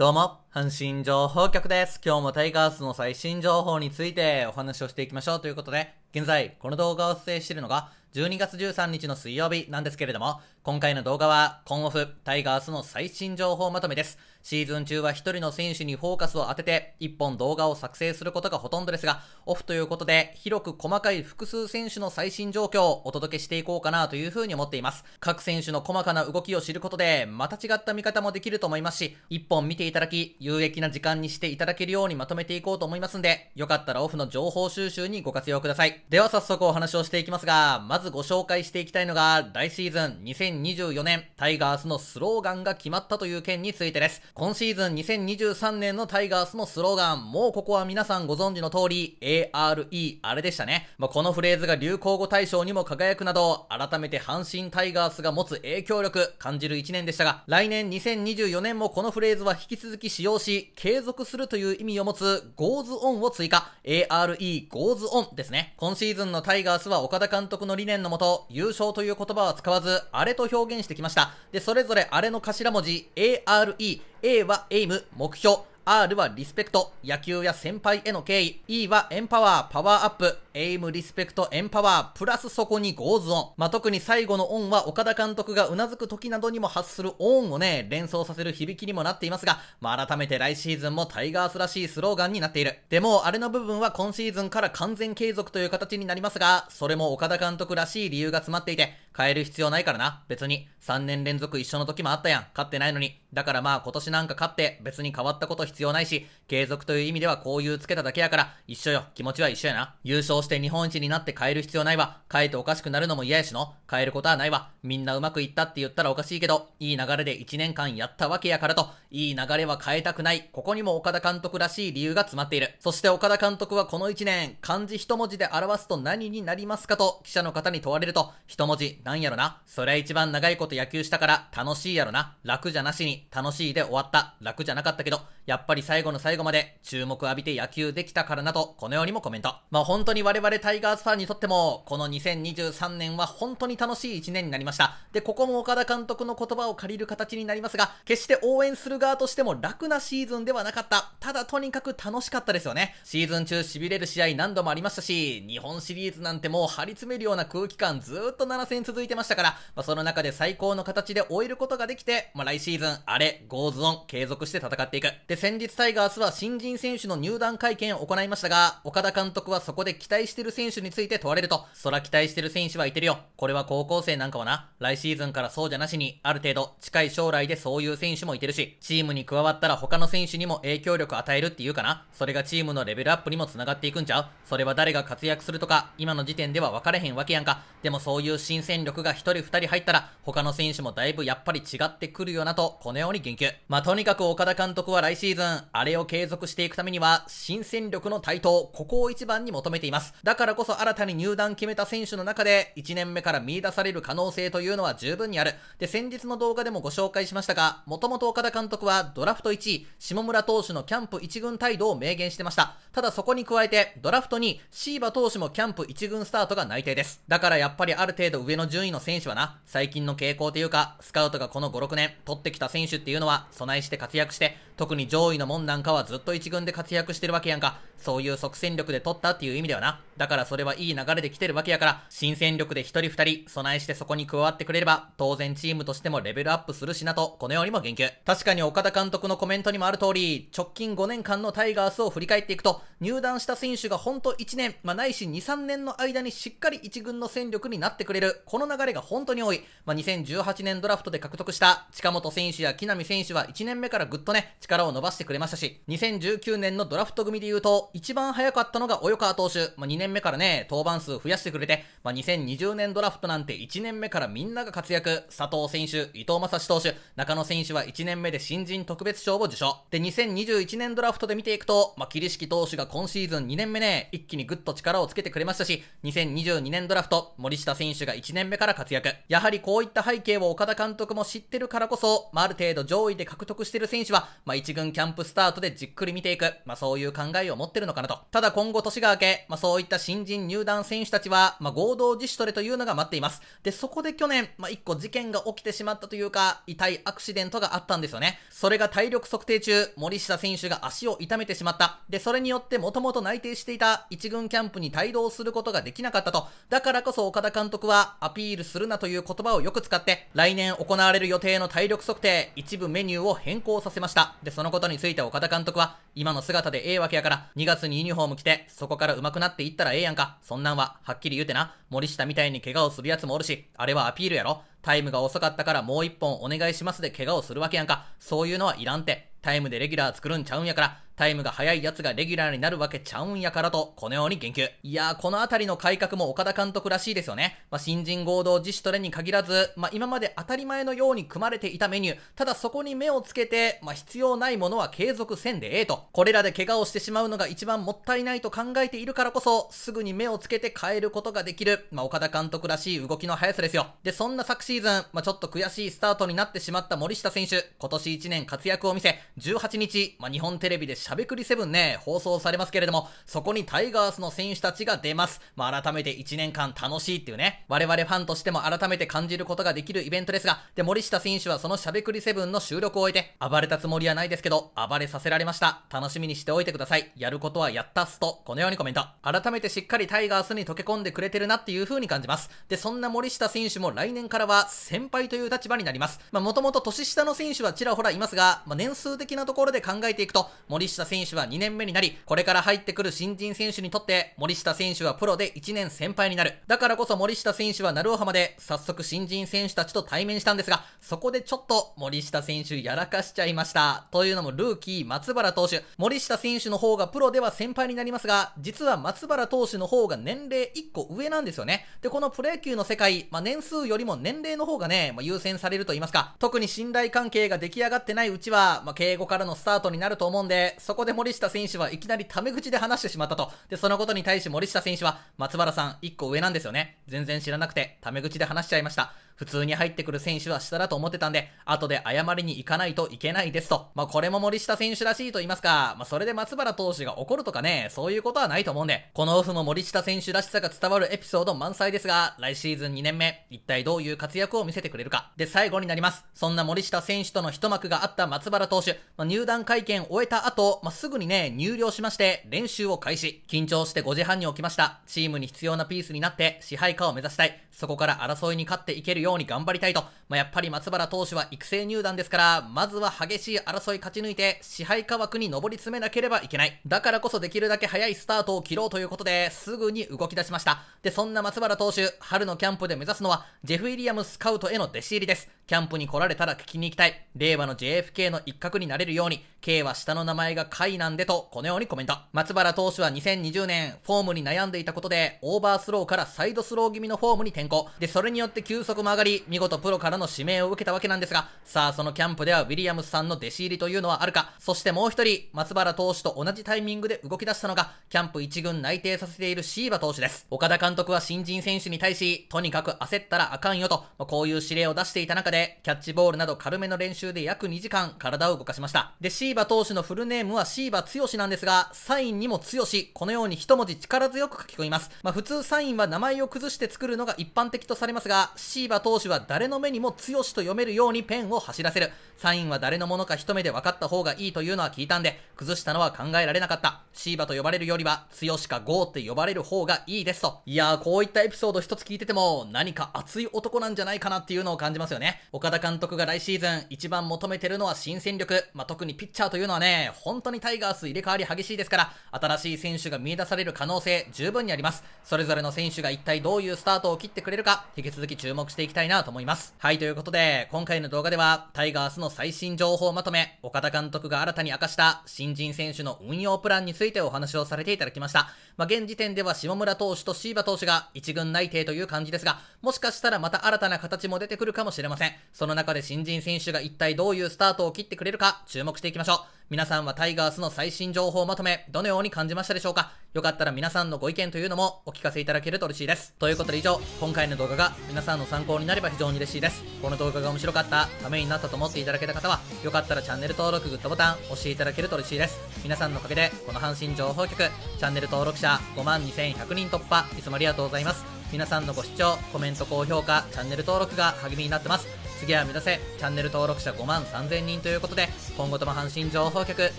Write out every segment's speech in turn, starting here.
どうも、阪神情報局です。今日もタイガースの最新情報についてお話をしていきましょうということで、現在、この動画を撮影しているのが、12月13日の水曜日なんですけれども、今回の動画は、コンオフ、タイガースの最新情報まとめです。シーズン中は1人の選手にフォーカスを当てて、1本動画を作成することがほとんどですが、オフということで、広く細かい複数選手の最新状況をお届けしていこうかなというふうに思っています。各選手の細かな動きを知ることで、また違った見方もできると思いますし、1本見ていただき、有益な時間にしていただけるようにまとめていこうと思いますんで、よかったらオフの情報収集にご活用ください。では早速お話をしていきますが、まずご紹介していきたいのが、来シーズン2024年、タイガースのスローガンが決まったという件についてです。今シーズン2023年のタイガースのスローガン、もうここは皆さんご存知の通り、ARE、あれでしたね。まあ、このフレーズが流行語大賞にも輝くなど、改めて阪神タイガースが持つ影響力、感じる1年でしたが、来年2024年もこのフレーズは引き続き使用し、継続するという意味を持つ Goes On を追加、ARE Goes On ですね。今シーズンのタイガースは岡田監督の理念のもと、優勝という言葉は使わず、あれと表現してきました。で、それぞれあれの頭文字、ARE、A はエイム、目標、R はリスペクト、野球や先輩への敬意、E はエンパワー、パワーアップ、エイム、リスペクト、エンパワー、プラスそこにゴーズオン。まあ、特に最後のオンは岡田監督が頷く時などにも発するオンをね、連想させる響きにもなっていますが、まあ、改めて来シーズンもタイガースらしいスローガンになっている。でも、あれの部分は今シーズンから完全継続という形になりますが、それも岡田監督らしい理由が詰まっていて、変える必要ないからな。別に、3年連続一緒の時もあったやん。勝ってないのに。だからまあ今年なんか勝って別に変わったこと必要ないし、継続という意味ではこういうつけただけやから、一緒よ。気持ちは一緒やな。優勝そして日本一になって変える必要ないわ。変えておかしくなるのも嫌やしの。変えることはないわ。みんなうまくいったって言ったらおかしいけど、いい流れで1年間やったわけやからと、いい流れは変えたくない。ここにも岡田監督らしい理由が詰まっている。そして岡田監督はこの1年、漢字一文字で表すと何になりますかと記者の方に問われると、一文字、なんやろな。それは一番長いこと野球したから楽しいやろな。楽じゃなしに、楽しいで終わった。楽じゃなかったけど、やっぱり最後の最後まで注目浴びて野球できたからなと、このようにもコメント。まあ本当に我々タイガースファンにとっても、この2023年は本当に楽しい1年になりました。で、ここも岡田監督の言葉を借りる形になりますが、決して応援する側としても楽なシーズンではなかった。ただとにかく楽しかったですよね。シーズン中痺れる試合何度もありましたし、日本シリーズなんてもう張り詰めるような空気感ずっと7戦続いてましたから、まあ、その中で最高の形で終えることができて、まあ、来シーズン、あれ、ゴーズオン、継続して戦っていく。で、先日タイガースは新人選手の入団会見を行いましたが、岡田監督はそこで期待待してる選手について問われると、そら期待してる選手はいてるよ。これは高校生なんかはな、来シーズンからそうじゃなしに、ある程度近い将来でそういう選手もいてるし、チームに加わったら他の選手にも影響力与えるっていうかな、それがチームのレベルアップにも繋がっていくんちゃうそれは誰が活躍するとか、今の時点では分かれへんわけやんか。でもそういう新戦力が1人2人入ったら、他の選手もだいぶやっぱり違ってくるよなと、このように言及。まあ、とにかく岡田監督は来シーズン、あれを継続していくためには、新戦力の台頭、ここを一番に求めています。。だからこそ新たに入団決めた選手の中で、1年目から見出される可能性というのは十分にある。で、先日の動画でもご紹介しましたが、もともと岡田監督はドラフト1位、下村投手のキャンプ1軍態度を明言してました。ただそこに加えて、ドラフト2位、シーバ投手もキャンプ1軍スタートが内定です。だからやっぱりある程度上の順位の選手はな、最近の傾向というか、スカウトがこの5、6年取ってきた選手っていうのは、備えして活躍して、特に上位の門なんかはずっと1軍で活躍してるわけやんか。そういう即戦力で取ったっていう意味ではな。だからそれはいい流れで来てるわけやから、新戦力で一人二人備えしてそこに加わってくれれば、当然チームとしてもレベルアップするしなと、このようにも言及。確かに岡田監督のコメントにもある通り、直近5年間のタイガースを振り返っていくと、入団した選手がほんと1年、まあ、ないし2、3年の間にしっかり1軍の戦力になってくれる、この流れが本当に多い。まあ、2018年ドラフトで獲得した近本選手や木浪選手は1年目からぐっとね、力を伸ばしてくれましたし、2019年のドラフト組で言うと、一番早かったのが及川投手、まあ、2年年目からね、登板数増やしてくれて、まあ、2020年ドラフトなんて1年目からみんなが活躍。佐藤選手、伊藤正史投手、中野選手は1年目で新人特別賞を受賞。で、2021年ドラフトで見ていくと、まあ、桐敷投手が今シーズン2年目ね、一気にぐっと力をつけてくれましたし、2022年ドラフト、森下選手が1年目から活躍。やはりこういった背景を岡田監督も知ってるからこそ、まあ、ある程度上位で獲得してる選手は、まあ、1軍キャンプスタートでじっくり見ていく、まあ、そういう考えを持ってるのかなと。ただ今後年が明け、まあ、そういった新人入団選手たちは、まあ、合同自主トレというのが待っています。で、そこで去年、まあ、一個事件が起きてしまったというか、痛いアクシデントがあったんですよね。それが体力測定中、森下選手が足を痛めてしまった。で、それによってもともと内定していた1軍キャンプに帯同することができなかったと。だからこそ岡田監督は、アピールするなという言葉をよく使って、来年行われる予定の体力測定、一部メニューを変更させました。で、そのことについて岡田監督は、今の姿でええわけやから、2月にユニフォーム着て、そこから上手くなっていったららええやんか。そんなんは、はっきり言うてな。森下みたいに怪我をするやつもおるし、あれはアピールやろ。タイムが遅かったからもう一本お願いしますで怪我をするわけやんか。そういうのはいらんて。タイムでレギュラー作るんちゃうんやから、タイムが早いやつがレギュラーになるわけちゃうんやからと、このように言及。いやー、このあたりの改革も岡田監督らしいですよね。まあ、新人合同自主トレに限らず、まあ、今まで当たり前のように組まれていたメニュー、ただそこに目をつけて、まあ、必要ないものは継続せんでええと。これらで怪我をしてしまうのが一番もったいないと考えているからこそ、すぐに目をつけて変えることができる、まあ、岡田監督らしい動きの速さですよ。で、そんな昨シーズン、まあ、ちょっと悔しいスタートになってしまった森下選手、今年1年活躍を見せ、18日、まあ、日本テレビでしゃべくり7ね、放送されますけれども、そこにタイガースの選手たちが出ます。まあ、改めて1年間楽しいっていうね、我々ファンとしても改めて感じることができるイベントですが、で、森下選手はそのしゃべくり7の収録を終えて、暴れたつもりはないですけど、暴れさせられました。楽しみにしておいてください。やることはやったっすと、このようにコメント。改めてしっかりタイガースに溶け込んでくれてるなっていう風に感じます。で、そんな森下選手も来年からは先輩という立場になります。まあ、もともと年下の選手はちらほらいますが、まあ、年数的なところで考えていくと、森下選手は2年目になり、これから入ってくる新人選手にとって、森下選手はプロで1年先輩になる。だからこそ森下選手は鳴尾浜で、早速新人選手たちと対面したんですが、そこでちょっと森下選手やらかしちゃいました。というのもルーキー松原投手、森下選手の方がプロでは先輩になりますが、実は松原投手の方が年齢1個上なんですよね。で、このプロ野球の世界、まあ、年数よりも年齢の方がね、まあ、優先されると言いますか、特に信頼関係が出来上がってないうちは、まあ、経英語からのスタートになると思うんで、そこで森下選手はいきなりタメ口で話してしまったと。で、そのことに対し森下選手は、松原さん1個上なんですよね。全然知らなくて、タメ口で話しちゃいました。普通に入ってくる選手は下だと思ってたんで、後で謝りに行かないといけないですと。まあ、これも森下選手らしいと言いますか、まあ、それで松原投手が怒るとかね、そういうことはないと思うんで、このオフも森下選手らしさが伝わるエピソード満載ですが、来シーズン2年目、一体どういう活躍を見せてくれるか。で、最後になります。そんな森下選手との一幕があった松原投手、まあ、入団会見を終えた後、まあ、すぐにね、入寮しまして、練習を開始。緊張して5時半に起きました。チームに必要なピースになって、支配下を目指したい。そこから争いに勝っていけるよように頑張りたいと、まあ、やっぱり松原投手は育成入団ですから、まずは激しい争い勝ち抜いて、支配下枠に上り詰めなければいけない。だからこそできるだけ早いスタートを切ろうということで、すぐに動き出しました。で、そんな松原投手、春のキャンプで目指すのは、ジェフ・ウィリアムスカウトへの弟子入りです。キャンプに来られたら聞きに行きたい。令和の JFK の一角になれるように、K は下の名前が海なんでと、このようにコメント。松原投手は2020年、フォームに悩んでいたことで、オーバースローからサイドスロー気味のフォームに転向。で、それによって急速も上がり、見事プロからの指名を受けたわけなんですが、さあ、そのキャンプではウィリアムスさんの弟子入りというのはあるか、そしてもう一人、松原投手と同じタイミングで動き出したのが、キャンプ1軍内定させているシーバ投手です。岡田監督は新人選手に対し、とにかく焦ったらあかんよと、こういう指令を出していた中で、め、キャッチボールなど軽めの練習で約2時間体を動かしました。で、シーバ投手のフルネームはシーバ剛なんですが、サインにも強し、このように一文字力強く書き込みます。まあ普通サインは名前を崩して作るのが一般的とされますが、シーバ投手は誰の目にも強しと読めるようにペンを走らせる。サインは誰のものか一目で分かった方がいいというのは聞いたんで、崩したのは考えられなかった。シーバと呼ばれるよりは、強しか剛って呼ばれる方がいいですと。いやー、こういったエピソード一つ聞いてても、何か熱い男なんじゃないかなっていうのを感じますよね。岡田監督が来シーズン一番求めてるのは新戦力。まあ、特にピッチャーというのはね、本当にタイガース入れ替わり激しいですから、新しい選手が見出される可能性十分にあります。それぞれの選手が一体どういうスタートを切ってくれるか、引き続き注目していきたいなと思います。はい、ということで、今回の動画では、タイガースの最新情報まとめ、岡田監督が新たに明かした新人選手の運用プランについてお話をされていただきました。まあ、現時点では下村投手と椎葉投手が1軍内定という感じですが、もしかしたらまた新たな形も出てくるかもしれません。その中で新人選手が一体どういうスタートを切ってくれるか注目していきましょう。皆さんはタイガースの最新情報をまとめ、どのように感じましたでしょうかよかったら皆さんのご意見というのもお聞かせいただけると嬉しいです。ということで以上、今回の動画が皆さんの参考になれば非常に嬉しいです。この動画が面白かった、ためになったと思っていただけた方は、よかったらチャンネル登録、グッドボタン押していただけると嬉しいです。皆さんのおかげで、この阪神情報局、チャンネル登録者52,100万人突破、いつもありがとうございます。皆さんのご視聴、コメント、高評価、チャンネル登録が励みになってます。次は目指せチャンネル登録者5万3000人ということで今後とも阪神情報局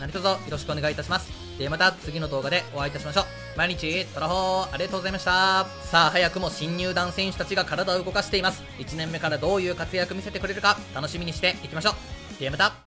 何卒よろしくお願いいたしますでまた次の動画でお会いいたしましょう毎日トラホーありがとうございましたさあ早くも新入団選手たちが体を動かしています1年目からどういう活躍見せてくれるか楽しみにしていきましょうではまた